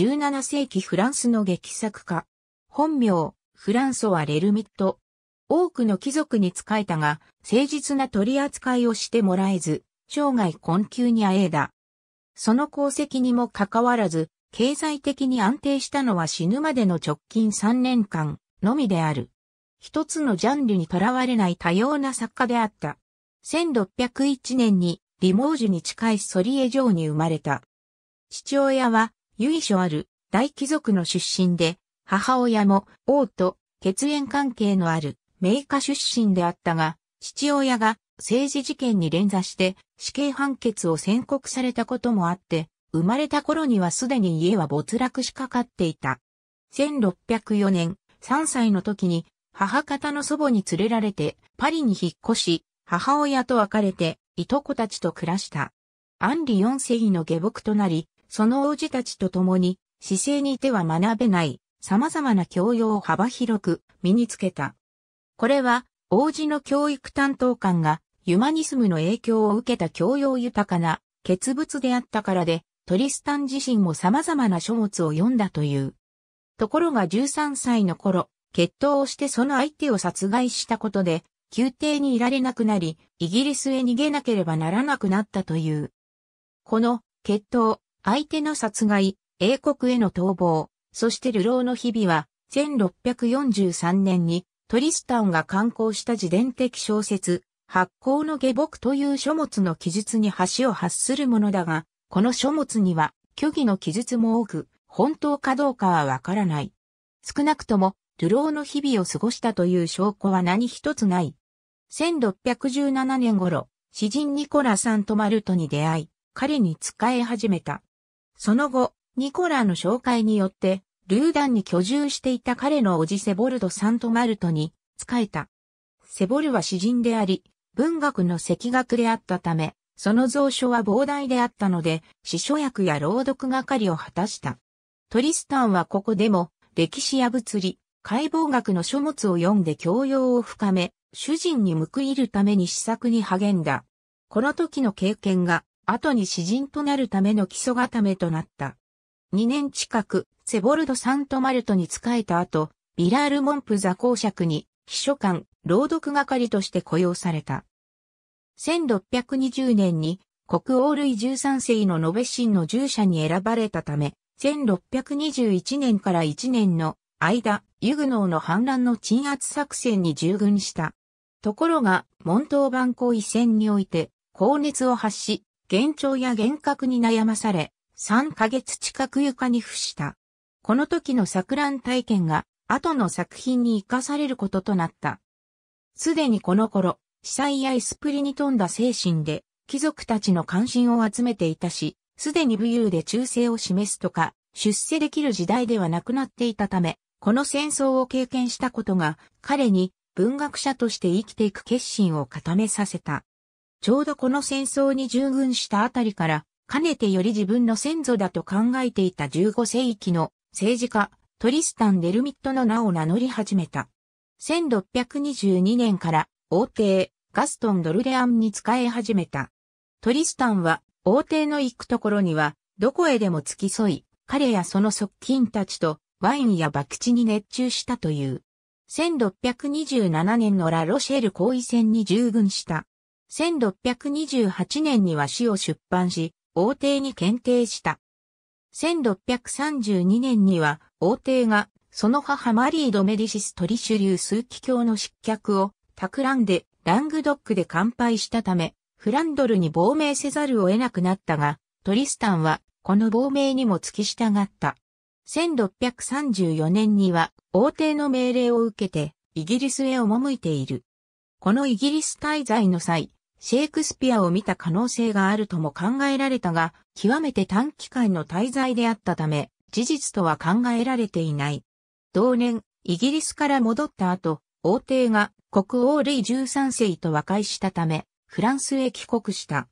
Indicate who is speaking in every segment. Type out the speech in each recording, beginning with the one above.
Speaker 1: 17世紀フランスの劇作家。本名、フランソワ・レルミット。多くの貴族に仕えたが、誠実な取り扱いをしてもらえず、生涯困窮にあえいだ。その功績にもかかわらず、経済的に安定したのは死ぬまでの直近3年間のみである。一つのジャンルにとらわれない多様な作家であった。1601年に、リモージュに近いソリエ城に生まれた。父親は由緒ある大貴族の出身で、母親も王と血縁関係のある名家出身であったが、父親が政治事件に連座して死刑判決を宣告されたこともあって、生まれた頃にはすでに家は没落しかかっていた。1604年、3歳の時に母方の祖母に連れられてパリに引っ越し、母親と別れていとこたちと暮らした。アンリ4世の下僕となり、その王子たちと共に、姿勢にいては学べない、様々な教養を幅広く身につけた。これは、王子の教育担当官が、ユマニスムの影響を受けた教養豊かな、傑物であったからで、トリスタン自身も様々な書物を読んだという。ところが13歳の頃、決闘をしてその相手を殺害したことで、宮廷にいられなくなり、イギリスへ逃げなければならなくなったという。この、決闘、相手の殺害、英国への逃亡、そして流浪の日々は、1643年にトリスタンが刊行した自伝的小説、発行の下僕という書物の記述に橋を発するものだが、この書物には虚偽の記述も多く、本当かどうかはわからない。少なくとも、流浪の日々を過ごしたという証拠は何一つない。1617年頃、詩人ニコラ・サントマルトに出会い、彼に仕え始めた。その後、ニコラの紹介によって、ルーダンに居住していた彼の叔父セボルド・サントマルトに仕えた。セボルは詩人であり、文学の赤学であったため、その蔵書は膨大であったので、詩書訳や朗読係を果たした。トリスタンはここでも、歴史や物理、解剖学の書物を読んで教養を深め、主人に報いるために試作に励んだ。この時の経験が、後に詩人となるための基礎固めとなった。2年近く、セボルド・サントマルトに仕えた後、ビラール・モンプ座公爵に、秘書官、朗読係として雇用された。1620年に、国王類13世の延べ神の従者に選ばれたため、1621年から1年の間、ユグノーの反乱の鎮圧作戦に従軍した。ところが、モントーバン公一戦において、高熱を発し、幻聴や幻覚に悩まされ、3ヶ月近く床に付した。この時の錯乱体験が、後の作品に生かされることとなった。すでにこの頃、死災やエスプリに富んだ精神で、貴族たちの関心を集めていたし、すでに武勇で忠誠を示すとか、出世できる時代ではなくなっていたため、この戦争を経験したことが、彼に文学者として生きていく決心を固めさせた。ちょうどこの戦争に従軍したあたりから、かねてより自分の先祖だと考えていた15世紀の政治家、トリスタン・デルミットの名を名乗り始めた。1622年から王帝、ガストン・ドルデアンに仕え始めた。トリスタンは王帝の行くところには、どこへでも付き添い、彼やその側近たちとワインや博打に熱中したという。1627年のラ・ロシェル行為戦に従軍した。1628年には詩を出版し、王帝に検定した。1632年には王帝がその母マリー・ド・メディシス・トリシュリュー枢機教の失脚を企んでラングドックで乾杯したため、フランドルに亡命せざるを得なくなったが、トリスタンはこの亡命にも付き従った。1634年には王帝の命令を受けてイギリスへ赴いている。このイギリス滞在の際、シェイクスピアを見た可能性があるとも考えられたが、極めて短期間の滞在であったため、事実とは考えられていない。同年、イギリスから戻った後、王帝が国王ルイ13世と和解したため、フランスへ帰国した。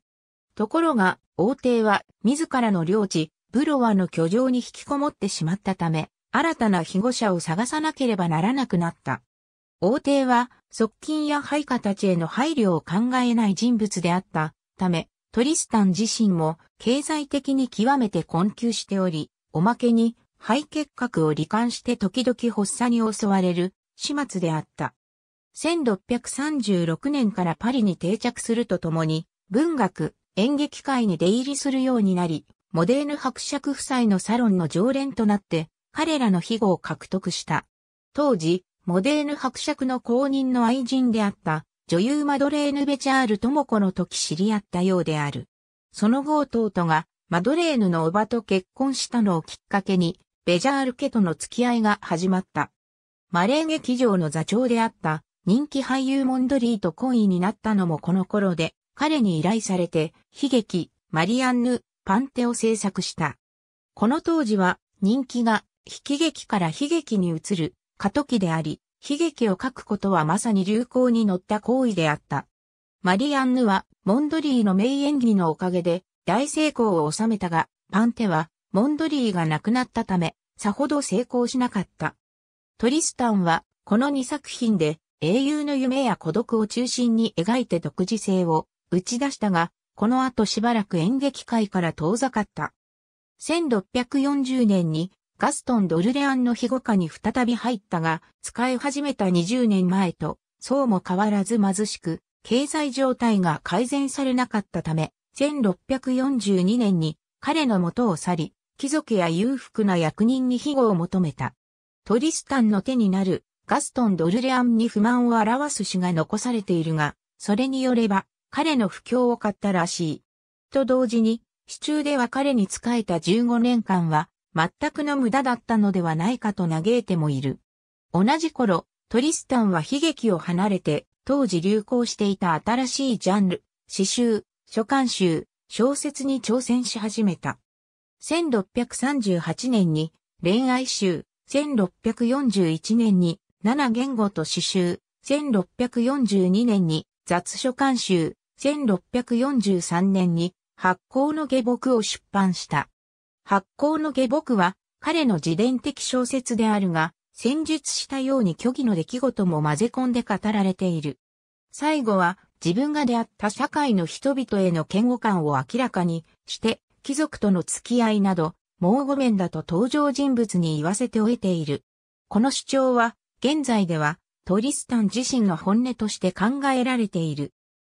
Speaker 1: ところが、王帝は自らの領地、ブロワの居城に引きこもってしまったため、新たな庇護者を探さなければならなくなった。王帝は側近や配下たちへの配慮を考えない人物であったため、トリスタン自身も経済的に極めて困窮しており、おまけに肺結核を罹患して時々発作に襲われる始末であった。1636年からパリに定着するとともに、文学、演劇界に出入りするようになり、モデーヌ伯爵夫妻のサロンの常連となって、彼らの庇護を獲得した。当時、モデーヌ伯爵の公認の愛人であった女優マドレーヌ・ベチャールモコの時知り合ったようである。その後弟がマドレーヌのおばと結婚したのをきっかけにベジャール家との付き合いが始まった。マレー劇場の座長であった人気俳優モンドリーと恋になったのもこの頃で彼に依頼されて悲劇マリアンヌ・パンテを制作した。この当時は人気が悲劇から悲劇に移る過渡期であり、悲劇を書くことはまさに流行に乗った行為であった。マリアンヌは、モンドリーの名演技のおかげで、大成功を収めたが、パンテは、モンドリーが亡くなったため、さほど成功しなかった。トリスタンは、この2作品で、英雄の夢や孤独を中心に描いて独自性を打ち出したが、この後しばらく演劇界から遠ざかった。1640年にガストン・ドルレアンの庇護下に再び入ったが、使い始めた20年前と、そうも変わらず貧しく、経済状態が改善されなかったため、1642年に彼の元を去り、貴族や裕福な役人に庇護を求めた。トリスタンの手になるガストン・ドルレアンに不満を表す詩が残されているが、それによれば彼の不況を買ったらしい。と同時に、市中では彼に仕えた15年間は全くの無駄だったのではないかと嘆いてもいる。同じ頃、トリスタンは悲劇を離れて、当時流行していた新しいジャンル、詩集、書簡集、小説に挑戦し始めた。1638年に恋愛集、1641年に7言語と詩集、1642年に雑書館集、1643年に発行の下僕を出版した。発行の下僕は彼の自伝的小説であるが、戦術したように虚偽の出来事も混ぜ込んで語られている。最後は自分が出会った社会の人々への嫌悪感を明らかにして、貴族との付き合いなど、もうごめんだと登場人物に言わせておいている。この主張は、現在では、トリスタン自身の本音として考えられている。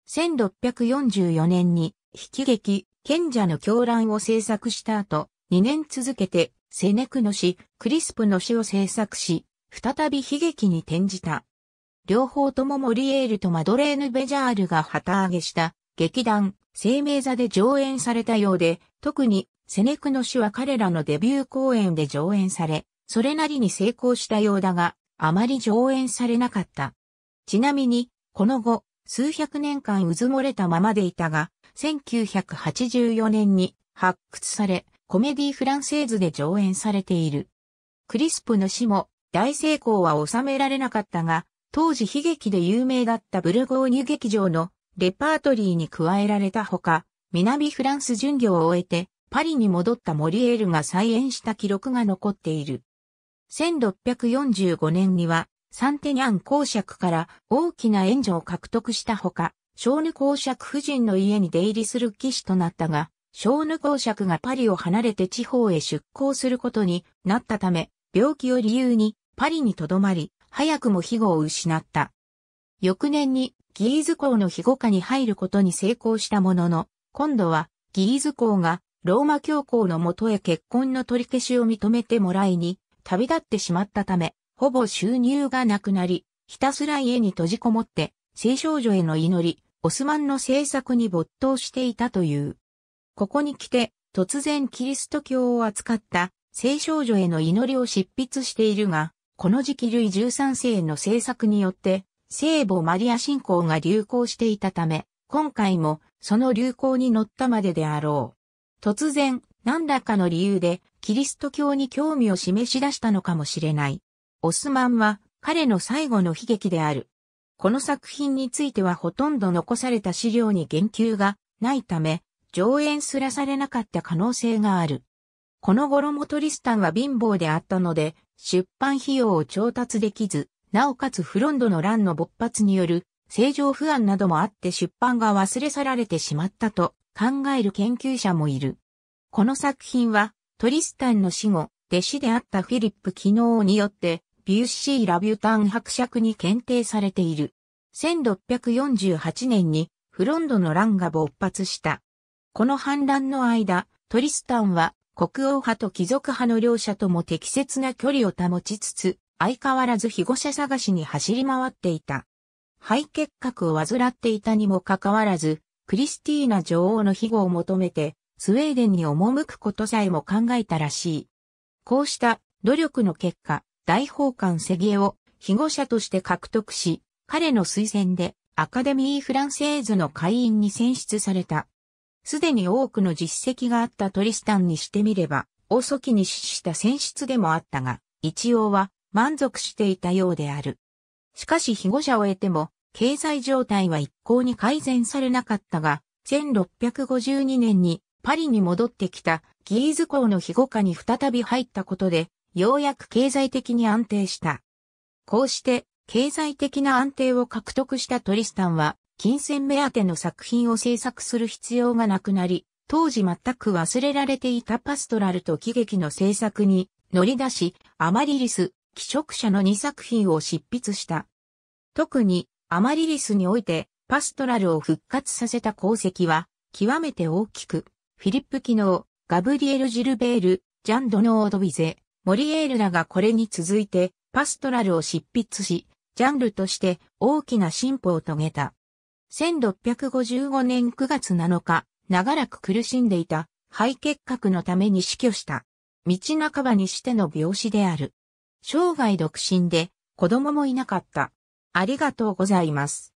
Speaker 1: 1644年に、引き劇、賢者の狂乱を制作した後、2年続けてセネクの詩、クリスプの詩を制作し、再び悲劇に転じた。両方ともモリエールとマドレーヌ・ベジャールが旗揚げした劇団、生命座で上演されたようで、特にセネクの詩は彼らのデビュー公演で上演され、それなりに成功したようだが、あまり上演されなかった。ちなみに、この後、数百年間うずもれたままでいたが、1984年に発掘され、コメディフランセーズで上演されている。クリスプの死も大成功は収められなかったが、当時悲劇で有名だったブルゴーニュ劇場のレパートリーに加えられたほか、南フランス巡業を終えてパリに戻ったモリエールが再演した記録が残っている。1645年にはサンテニャン公爵から大きな援助を獲得したほか、小児公爵夫人の家に出入りする騎士となったが、小ヌ公爵がパリを離れて地方へ出向することになったため、病気を理由にパリに留まり、早くも庇護を失った。翌年にギーズ公の庇護下に入ることに成功したものの、今度はギーズ公がローマ教皇のもとへ結婚の取り消しを認めてもらいに旅立ってしまったため、ほぼ収入がなくなり、ひたすら家に閉じこもって、青少女への祈り、オスマンの政策に没頭していたという。ここに来て、突然キリスト教を扱った聖少女への祈りを執筆しているが、この時期ルイ13世の制作によって、聖母マリア信仰が流行していたため、今回もその流行に乗ったまでであろう。突然、何らかの理由で、キリスト教に興味を示し出したのかもしれない。オスマンは、彼の最後の悲劇である。この作品についてはほとんど残された資料に言及がないため、上演すらされなかった可能性がある。この頃モトリスタンは貧乏であったので、出版費用を調達できず、なおかつフロンドの乱の勃発による正常不安などもあって出版が忘れ去られてしまったと考える研究者もいる。この作品はトリスタンの死後、弟子であったフィリップノーによってビュッシー・ラビュタン伯爵に検定されている。1648年にフロンドの乱が勃発した。この反乱の間、トリスタンは国王派と貴族派の両者とも適切な距離を保ちつつ、相変わらず被護者探しに走り回っていた。肺結核を患っていたにもかかわらず、クリスティーナ女王の庇護を求めて、スウェーデンに赴くことさえも考えたらしい。こうした努力の結果、大法官セギエを被護者として獲得し、彼の推薦でアカデミー・フランセーズの会員に選出された。すでに多くの実績があったトリスタンにしてみれば、遅きに失した選出でもあったが、一応は満足していたようである。しかし被護者を得ても、経済状態は一向に改善されなかったが、1652年にパリに戻ってきたギーズ公の被護下に再び入ったことで、ようやく経済的に安定した。こうして、経済的な安定を獲得したトリスタンは、金銭目当ての作品を制作する必要がなくなり、当時全く忘れられていたパストラルと喜劇の制作に乗り出し、アマリリス、寄職者の2作品を執筆した。特に、アマリリスにおいて、パストラルを復活させた功績は、極めて大きく、フィリップ・キノー、ガブリエル・ジルベール、ジャン・ドノー・ドビゼ、モリエールらがこれに続いて、パストラルを執筆し、ジャンルとして大きな進歩を遂げた。1655年9月7日、長らく苦しんでいた肺結核のために死去した。道半ばにしての病死である。生涯独身で子供もいなかった。ありがとうございます。